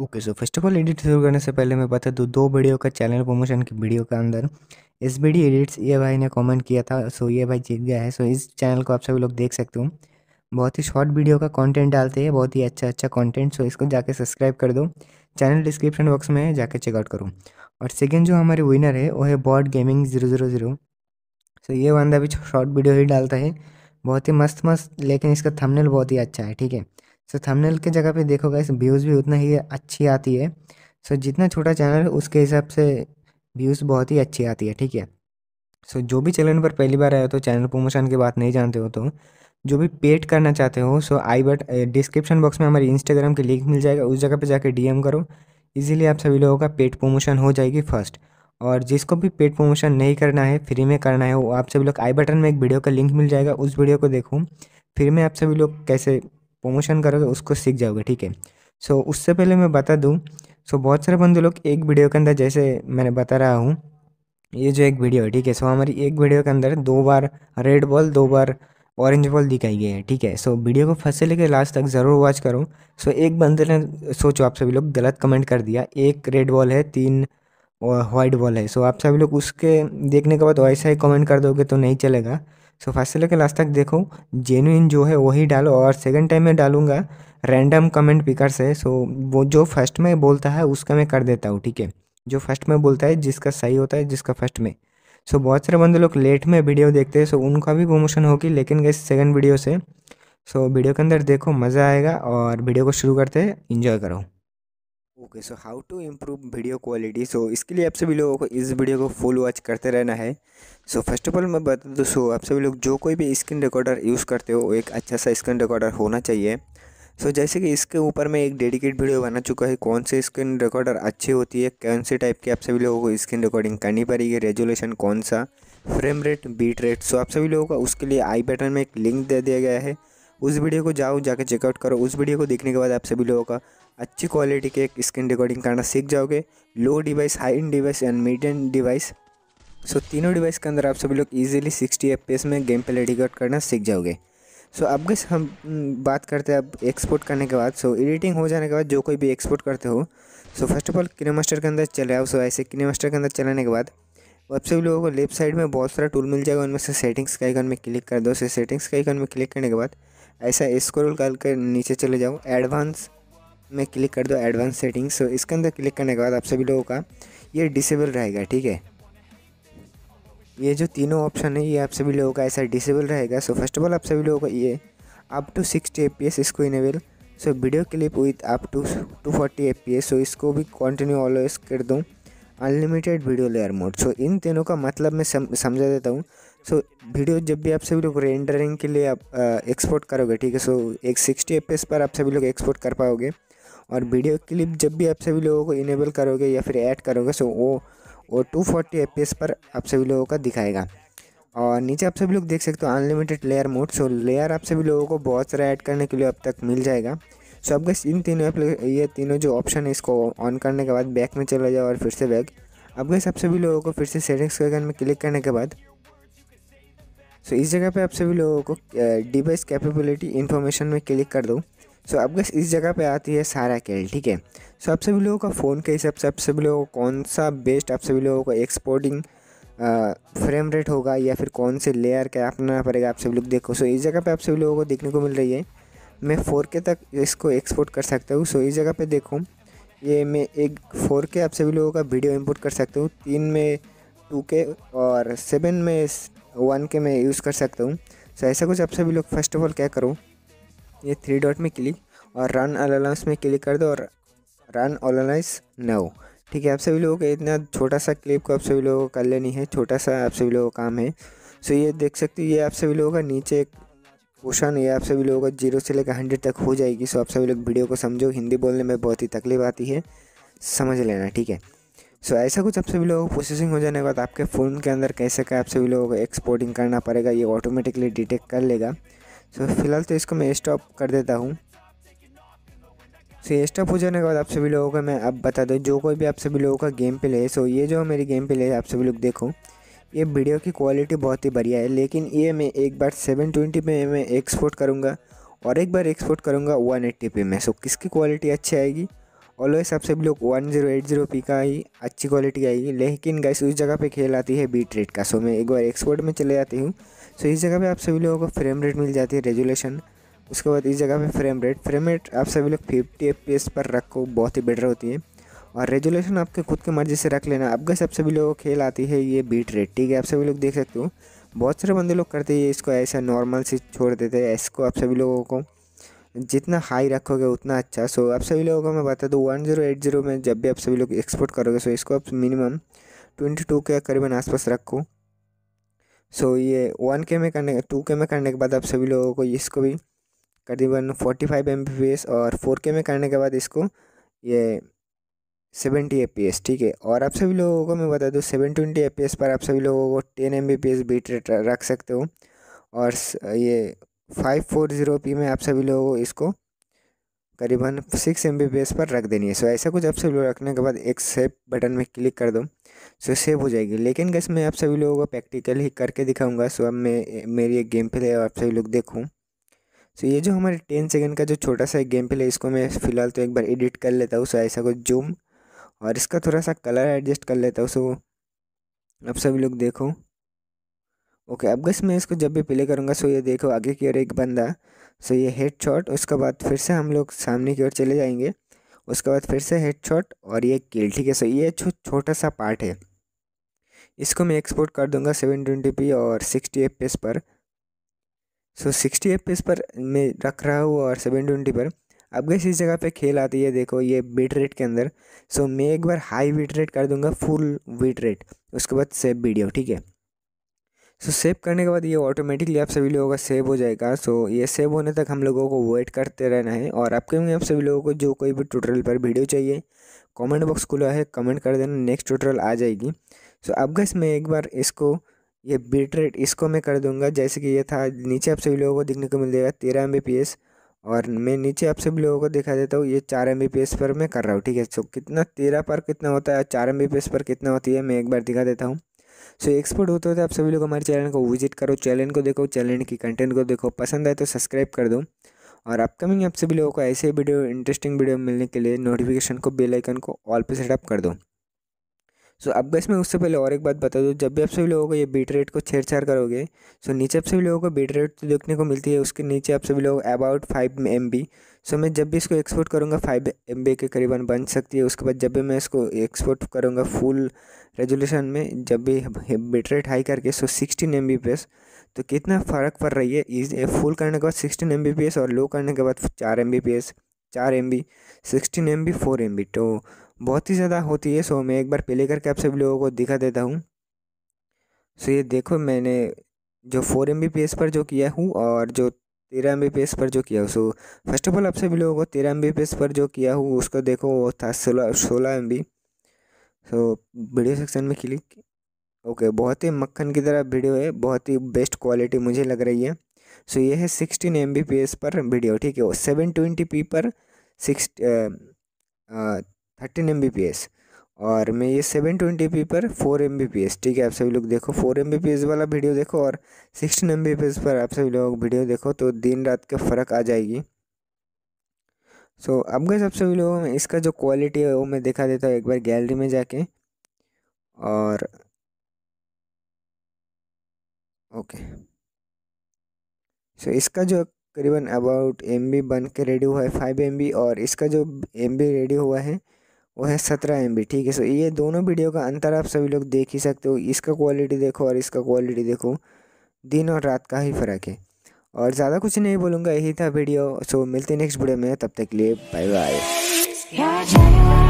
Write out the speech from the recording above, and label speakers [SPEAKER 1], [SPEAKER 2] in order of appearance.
[SPEAKER 1] okay so first of all edit शुरू करने से पहले मैं बता दूँ दो वीडियो का चैनल प्रमोशन की वीडियो के अंदर एस बी डी एडिट्स ये भाई ने कमेंट किया था सो ये भाई जीत गया है सो इस चैनल को आप सभी लोग देख सकते हो बहुत ही शॉर्ट वीडियो का कंटेंट डालते हैं बहुत ही अच्छा अच्छा कंटेंट सो इसको जाके सब्सक्राइब कर दो चैनल डिस्क्रिप्शन बॉक्स में जाके चेकआउट करो और सेकेंड जो हमारे विनर है वो है बॉड gaming zero zero zero so ये बंदा भी शॉर्ट वीडियो ही डालता है बहुत ही मस्त मस्त लेकिन इसका थमनेल बहुत ही अच्छा है ठीक है सो थंबनेल के जगह पे देखोगे इस व्यूज़ भी उतना ही अच्छी आती है सो जितना छोटा चैनल है उसके हिसाब से व्यूज़ बहुत ही अच्छी आती है ठीक है सो जो भी चैनल पर पहली बार आए हो तो चैनल प्रमोशन की बात नहीं जानते हो तो जो भी पेड करना चाहते हो so I but description box में हमारे इंस्टाग्राम की लिंक मिल जाएगा उस जगह पे जाके डी करो इजीली आप सभी लोगों का पेड प्रमोशन हो जाएगी फर्स्ट और जिसको भी पेड प्रमोशन नहीं करना है फ्री में करना है वो आप सभी लोग आई बटन में एक वीडियो का लिंक मिल जाएगा उस वीडियो को देखूँ फ्री में आप सभी लोग कैसे प्रमोशन करोगे उसको सीख जाओगे ठीक है सो उससे पहले मैं बता दूँ सो बहुत सारे बंदे लोग एक वीडियो के अंदर जैसे मैंने बता रहा हूँ ये जो एक वीडियो है ठीक है सो हमारी एक वीडियो के अंदर दो बार रेड बॉल दो बार ऑरेंज बॉल दिखाई गई है ठीक है सो वीडियो को फंसे लेकर लास्ट तक ज़रूर वॉच करो सो एक बंदे ने सोचो आप सभी लोग गलत कमेंट कर दिया एक रेड बॉल है तीन और वाइट बॉल है सो आप सभी लोग उसके देखने के बाद वैसा ही कमेंट कर दोगे तो नहीं चलेगा सो फर्स्ट से लेकर लास्ट तक देखो जेनुइन जो है वही डालो और सेकेंड टाइम में डालूंगा रैंडम कमेंट पिकर से सो वो जो फर्स्ट में बोलता है उसका मैं कर देता हूँ ठीक है जो फर्स्ट में बोलता है जिसका सही होता है जिसका फर्स्ट में सो बहुत सारे बंदे लोग लेट में वीडियो देखते हैं सो उनका भी प्रमोशन होगी लेकिन गए सेकेंड वीडियो से सो वीडियो के अंदर देखो मज़ा आएगा और वीडियो को शुरू करते हैं इन्जॉय करो okay so how to improve video quality so इसके लिए आप सभी लोगों को इस वीडियो को फुल वॉच करते रहना है सो फर्स्ट ऑफ ऑल मैं बता दूँ सो आप सभी लोग जो कोई भी स्क्रीन रिकॉर्डर यूज़ करते हो वो एक अच्छा सा स्क्रीन रिकॉर्डर होना चाहिए सो so, जैसे कि इसके ऊपर मैं एक डेडिकेट वीडियो बना चुका है कौन से स्क्रीन रिकॉर्डर अच्छी होती है कौन से टाइप की आप सभी लोगों को स्क्रीन रिकॉर्डिंग करनी पड़ेगी रेजोलेशन कौन सा frame rate bit rate so आप सभी लोगों का उसके लिए आई बटन में एक लिंक दे दिया गया है उस वीडियो को जाओ जाके चेकआउट करो उस वीडियो को देखने के बाद आप सभी लोगों का अच्छी क्वालिटी के स्क्रीन रिकॉर्डिंग करना सीख जाओगे low device high end device and medium device so तीनों डिवाइस के अंदर आप सभी लोग ईजिली सिक्सटी एफ में गेम पे रिकॉर्ड करना सीख जाओगे सो अब गैस हम हम्म, बात करते हैं अब एक्सपोर्ट करने के बाद सो एडिटिंग हो जाने के बाद जो कोई भी एक्सपोर्ट करते हो so first of all KineMaster के अंदर चले आओ सो ऐसे किनेमास्टर के अंदर चलाने के बाद आप सभी लोगों को लेफ्ट साइड में बहुत सारा टूल मिल जाएगा उनमें से सेटिंग्स का आइकन में क्लिक कर दो सेटिंग्स का आइकन में क्लिक करने के बाद ऐसा स्क्रॉल करके नीचे चले जाओ एडवांस में क्लिक कर दो एडवांस सेटिंग्स सो इसके अंदर क्लिक करने के बाद आप सभी लोगों का ये डिसेबल रहेगा ठीक है ये जो तीनों ऑप्शन है ये आप सभी लोगों का ऐसा डिसेबल रहेगा सो फर्स्ट ऑफ ऑल आप सभी लोगों का ये अप टू सिक्सटी एफ इसको enable so video clip with up to two forty F P so इसको भी कंटिन्यू ऑलवेज कर दूँ unlimited video layer mode so इन तीनों का मतलब मैं समझा देता हूँ सो वीडियो जब भी आप सभी लोग रेंडरिंग के लिए आप एक्सपोर्ट करोगे ठीक है सो एक सिक्सटी एफ पर आप सभी लोग एक्सपोर्ट कर पाओगे और वीडियो क्लिप जब भी आप सभी लोगों को इनेबल करोगे या फिर ऐड करोगे सो वो वो टू फोर्टी पर आप सभी लोगों का दिखाएगा और नीचे आप सभी लोग देख सकते हो unlimited layer mode so layer आप सभी लोगों को बहुत सारा ऐड करने के लिए अब तक मिल जाएगा सो अब गैस इन तीनों ये तीनों जो ऑप्शन है इसको ऑन करने के बाद बैक में चला जाओ और फिर से बैक अब गैस आप सभी लोगों को फिर से सेटिंग्स के में क्लिक करने के बाद सो इस जगह पे आप सभी लोगों को डिवाइस कैपेबिलिटी इन्फॉर्मेशन में क्लिक कर दूँ सो अब गैस इस जगह पे आती है सारा केल ठीक है सो आप सभी लोगों का फ़ोन के हिसाब से आप सभी लोगों को कौन सा बेस्ट आप सभी लोगों को एक्सपोर्टिंग फ्रेम रेट होगा या फिर कौन से लेयर का अपनाना पड़ेगा आप सभी लोग देखो सो इस जगह पर आप सभी लोगों को देखने को मिल रही है मैं फोर के तक इसको एक्सपोर्ट कर सकता हूँ सो इस जगह पर देखो ये मैं एक फोर के आप सभी लोगों का वीडियो इम्पोर्ट कर सकते हूँ तीन में टू के और सेवन में वन के मैं यूज़ कर सकता हूँ सो ऐसा कुछ आप सभी लोग फर्स्ट ऑफ ऑल क्या करो ये थ्री डॉट में क्लिक और रन अलाउंस में क्लिक कर दो और रन ऑलाइज नाउ ठीक है आप सभी लोगों को इतना छोटा सा क्लिप को आप सभी लोगों को कर लेनी है छोटा सा आप सभी लोगों का काम है सो ये देख सकते हो ये आप सभी लोगों का नीचे एक पोषण ये आप सभी लोगों का जीरो से लेकर हंड्रेड तक हो जाएगी सो आप सभी लोग वीडियो को समझो हिंदी बोलने में बहुत ही तकलीफ आती है समझ लेना ठीक है सो so, ऐसा कुछ आप सभी लोगों को प्रोसेसिंग हो जाने के बाद आपके फ़ोन के अंदर कैसे क्या आप सभी लोगों को एक्सपोर्टिंग करना पड़ेगा ये ऑटोमेटिकली डिटेक्ट कर लेगा सो so, फिलहाल तो इसको मैं स्टॉप कर देता हूँ सो ये स्टॉप हो जाने के बाद आप सभी लोगों को मैं अब बता दूँ जो कोई भी आप सभी लोगों का गेम प्ले है सो ये जो मेरी गेम प्ले है आप सभी लोग देखो ये वीडियो की क्वालिटी बहुत ही बढ़िया है लेकिन ये मैं एक बार सेवन ट्वेंटी पे मैं एक्सपोर्ट करूँगा और एक बार एक्सपोर्ट करूँगा वन एट्टी पे में सो किसकी क्वालिटी अच्छी आएगी ऑलवेज आप सभी लोग one zero eight zero P का ही अच्छी क्वालिटी आएगी लेकिन गैस उस जगह पे खेल आती है बीट रेट का सो मैं एक बार एक्सपोर्ट में चले जाती हूँ सो इस जगह पे आप सभी लोगों को फ्रेम रेट मिल जाती है रेजुलेशन उसके बाद इस जगह पे फ्रेम रेट फ्रेम रेट आप सभी लोग फिफ्टी एफ पर रखो बहुत ही बेटर होती है और रेजुलेशन आपके खुद की मर्ज़ी से रख लेना अब गैस आप सभी लोगों को खेल आती है ये बीट रेट ठीक है आप सभी लोग देख सकते हो बहुत सारे बंदे लोग करते हैं इसको ऐसा नॉर्मल से छोड़ देते हैं इसको आप सभी लोगों को जितना हाई रखोगे उतना अच्छा सो आप सभी लोगों को मैं बता दूँ वन जीरो एट जीरो में जब भी आप सभी लोग एक्सपोर्ट करोगे सो इसको आप मिनिमम ट्वेंटी टू के करीबन आसपास रखो सो ये वन के में करने टू के में करने के बाद आप सभी लोगों को इसको भी करीबन फोर्टी फाइव एम और फोर के में करने के बाद इसको ये सेवेंटी ए ठीक है और आप सभी लोगों को मैं बता दूँ सेवन ट्वेंटी ए पर आप सभी लोगों को ten M B P S bit rate रख सकते हो और ये फाइव फोर ज़ीरो पी में आप सभी लोगों को इसको करीबन six M B P S पर रख देनी है सो ऐसा कुछ आप सभी लोग रखने के बाद एक सेव बटन में क्लिक कर दो सो सेव हो जाएगी लेकिन गैस मैं आप सभी लोगों को प्रैक्टिकल ही करके दिखाऊंगा सो अब मैं मेरी एक गेम प्ले आप सभी लोग देखूँ सो ये जो हमारे टेन सेकेंड का जो छोटा सा गेम प्ले इसको मैं फ़िलहाल तो एक बार एडिट कर लेता हूँ सो ऐसा कुछ जूम और इसका थोड़ा सा कलर एडजस्ट कर लेता हूँ सो आप सभी लोग देखो ओके अब गस मैं इसको जब भी प्ले करूँगा सो ये देखो आगे की ओर एक बंदा सो ये हेड शॉट उसके बाद फिर से हम लोग सामने की ओर चले जाएंगे उसके बाद फिर से हेड शॉट और ये किल ठीक है सो ये छो छोटा सा पार्ट है इसको मैं एक्सपोर्ट कर दूंगा सेवन ट्वेंटी पी और सिक्सटी एफ पी पर सो सिक्सटी एफ पी पर मैं रख रहा हूँ और सेवन ट्वेंटी पर अब गैस इस जगह पे खेल आती है देखो ये बीट रेट के अंदर सो मैं एक बार हाई बीट रेट कर दूंगा फुल बीट रेट उसके बाद सेव वीडियो ठीक है सो सेव करने के बाद ये ऑटोमेटिकली आप सभी लोगों का सेव हो जाएगा सो so, ये सेव होने तक हम लोगों को वेट करते रहना है और अपकमिंग आप सभी लोगों को जो कोई भी ट्यूटोरियल पर वीडियो चाहिए कमेंट बॉक्स खुला है कमेंट कर देना नेक्स्ट ट्यूटोरियल आ जाएगी सो so, अब गैस मैं एक बार इसको ये बीट रेट इसको मैं कर दूँगा जैसे कि ये था नीचे आप सभी लोगों को देखने को मिल जाएगा तेरह एम और मैं नीचे आप सभी लोगों को दिखा देता हूँ ये चार एम पर मैं कर रहा हूँ ठीक है सो कितना तेरह पर कितना होता है चार एम पर कितना होती है मैं एक बार दिखा देता हूँ सो एक्सपर्ट होते होते आप सभी लोग हमारे चैनल को विजिट करो चैनल को देखो चैनल की कंटेंट को देखो पसंद आए तो सब्सक्राइब कर दो और अपकमिंग आप सभी लोगों को ऐसे वीडियो इंटरेस्टिंग वीडियो मिलने के लिए नोटिफिकेशन को बेल आइकन को ऑल पे सेटअप कर दो सो अब गैस मैं उससे पहले और एक बात बता दूँ जब भी आप सभी लोगों को ये बीट रेट को छेड़छाड़ करोगे सो नीचे आप सभी लोगों को बीट रेट देखने को मिलती है उसके नीचे आप सभी लोग about five m b so मैं जब भी इसको एक्सपोर्ट करूँगा फाइव एम बी के करीबन बन सकती है उसके बाद जब भी मैं इसको एक्सपोर्ट करूँगा फुल रेजोल्यूशन में जब भी बीट रेट हाई करके सो सिक्सटीन एम बी पे तो कितना फ़र्क पड़ रही है इस फुल करने के बाद sixteen m B P s और लो करने के बाद चार एम बी पी एस चार m b sixteen m b four m b तो बहुत ही ज़्यादा होती है सो मैं एक बार प्ले करके आप सभी लोगों को दिखा देता हूँ सो ये देखो मैंने जो फोर एम पर जो किया हूँ और जो तेरह एम पर जो किया हूँ सो फर्स्ट ऑफ ऑल आप सभी लोगों को तेरह एम पर जो किया हूँ उसको देखो वो था सोलह सोलह एम सो वीडियो सेक्शन में क्लिक ओके बहुत ही मक्खन की तरह वीडियो है बहुत ही बेस्ट क्वालिटी मुझे लग रही है सो ये है सिक्सटीन एम पर वीडियो ठीक है सेवन ट्वेंटी पी पर सिक्स थर्टीन एम और मैं ये सेवन ट्वेंटी पी पर फोर एम ठीक है आप सभी लोग देखो फोर एम वाला वीडियो देखो और सिक्सटीन एम पर आप सभी लोग वीडियो देखो तो दिन रात के फ़र्क आ जाएगी सो so, अब गए सब सभी लोगों में इसका जो क्वालिटी है वो मैं दिखा देता हूँ एक बार गैलरी में जाके और ओके सो so, इसका जो करीबन अबाउट एम बी बन के रेडी हुआ है फाइव एम और इसका जो एम रेडी हुआ है वो है सत्रह एम ठीक है सो ये दोनों वीडियो का अंतर आप सभी लोग देख ही सकते हो इसका क्वालिटी देखो और इसका क्वालिटी देखो दिन और रात का ही फ़र्क है और ज़्यादा कुछ नहीं बोलूँगा यही था वीडियो सो मिलते नेक्स्ट वीडियो में तब तक के लिए बाय बाय